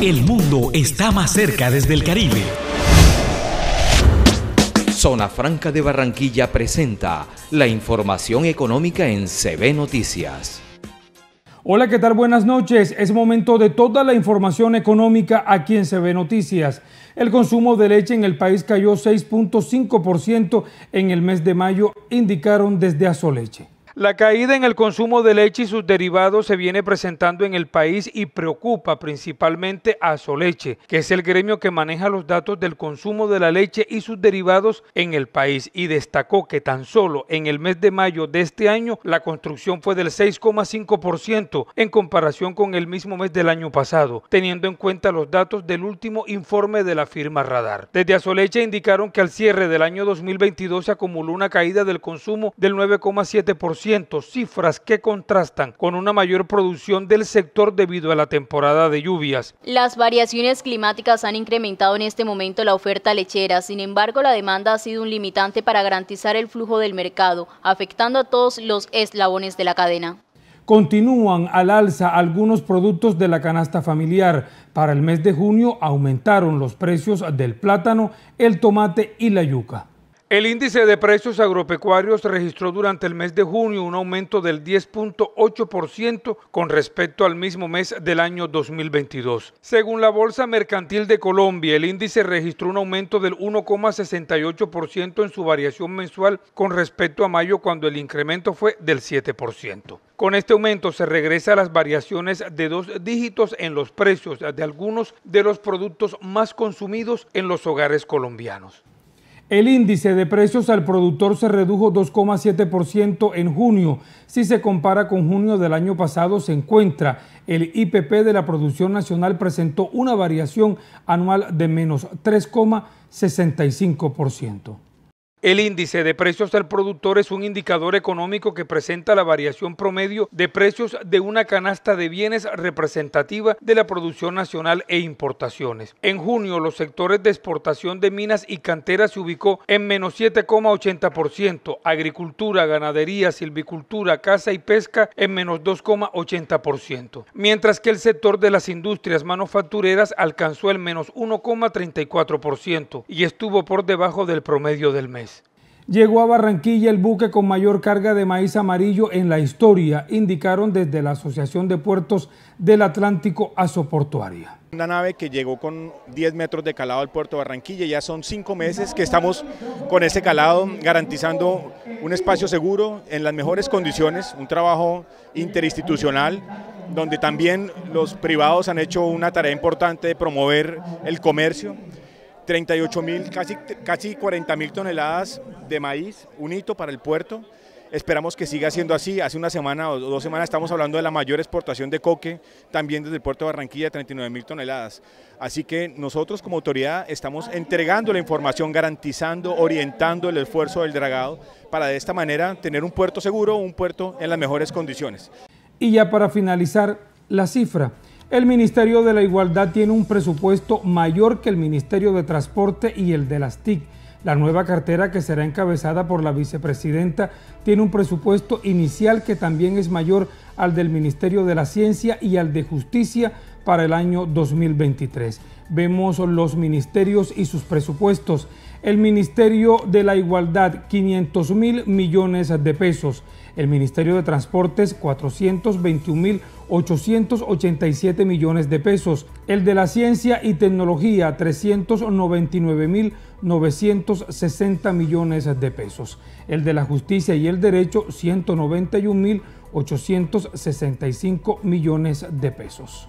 El mundo está más cerca desde el Caribe. Zona Franca de Barranquilla presenta la información económica en CB Noticias. Hola, ¿qué tal? Buenas noches. Es momento de toda la información económica aquí en CB Noticias. El consumo de leche en el país cayó 6.5% en el mes de mayo, indicaron desde Azoleche. La caída en el consumo de leche y sus derivados se viene presentando en el país y preocupa principalmente a Soleche, que es el gremio que maneja los datos del consumo de la leche y sus derivados en el país y destacó que tan solo en el mes de mayo de este año la construcción fue del 6,5% en comparación con el mismo mes del año pasado, teniendo en cuenta los datos del último informe de la firma Radar. Desde Soleche indicaron que al cierre del año 2022 se acumuló una caída del consumo del 9,7% cifras que contrastan con una mayor producción del sector debido a la temporada de lluvias. Las variaciones climáticas han incrementado en este momento la oferta lechera, sin embargo la demanda ha sido un limitante para garantizar el flujo del mercado, afectando a todos los eslabones de la cadena. Continúan al alza algunos productos de la canasta familiar. Para el mes de junio aumentaron los precios del plátano, el tomate y la yuca. El índice de precios agropecuarios registró durante el mes de junio un aumento del 10.8% con respecto al mismo mes del año 2022. Según la Bolsa Mercantil de Colombia, el índice registró un aumento del 1,68% en su variación mensual con respecto a mayo cuando el incremento fue del 7%. Con este aumento se regresa a las variaciones de dos dígitos en los precios de algunos de los productos más consumidos en los hogares colombianos. El índice de precios al productor se redujo 2,7% en junio. Si se compara con junio del año pasado, se encuentra el IPP de la producción nacional presentó una variación anual de menos 3,65%. El índice de precios del productor es un indicador económico que presenta la variación promedio de precios de una canasta de bienes representativa de la producción nacional e importaciones. En junio, los sectores de exportación de minas y canteras se ubicó en menos 7,80%, agricultura, ganadería, silvicultura, caza y pesca en menos 2,80%, mientras que el sector de las industrias manufactureras alcanzó el menos 1,34% y estuvo por debajo del promedio del mes. Llegó a Barranquilla el buque con mayor carga de maíz amarillo en la historia, indicaron desde la Asociación de Puertos del Atlántico a Azoportuaria. Una nave que llegó con 10 metros de calado al puerto de Barranquilla, ya son cinco meses que estamos con ese calado garantizando un espacio seguro, en las mejores condiciones, un trabajo interinstitucional, donde también los privados han hecho una tarea importante de promover el comercio. 38 mil, casi, casi 40 mil toneladas de maíz, un hito para el puerto. Esperamos que siga siendo así. Hace una semana o dos semanas estamos hablando de la mayor exportación de coque, también desde el puerto de Barranquilla, 39 mil toneladas. Así que nosotros como autoridad estamos entregando la información, garantizando, orientando el esfuerzo del dragado para de esta manera tener un puerto seguro, un puerto en las mejores condiciones. Y ya para finalizar, la cifra. El Ministerio de la Igualdad tiene un presupuesto mayor que el Ministerio de Transporte y el de las TIC. La nueva cartera que será encabezada por la vicepresidenta tiene un presupuesto inicial que también es mayor al del Ministerio de la Ciencia y al de Justicia para el año 2023. Vemos los ministerios y sus presupuestos. El Ministerio de la Igualdad, 500 mil millones de pesos. El Ministerio de Transportes, 421 mil 887 millones de pesos. El de la Ciencia y Tecnología, 399 mil 960 millones de pesos. El de la Justicia y el Derecho, 191 mil 865 millones de pesos.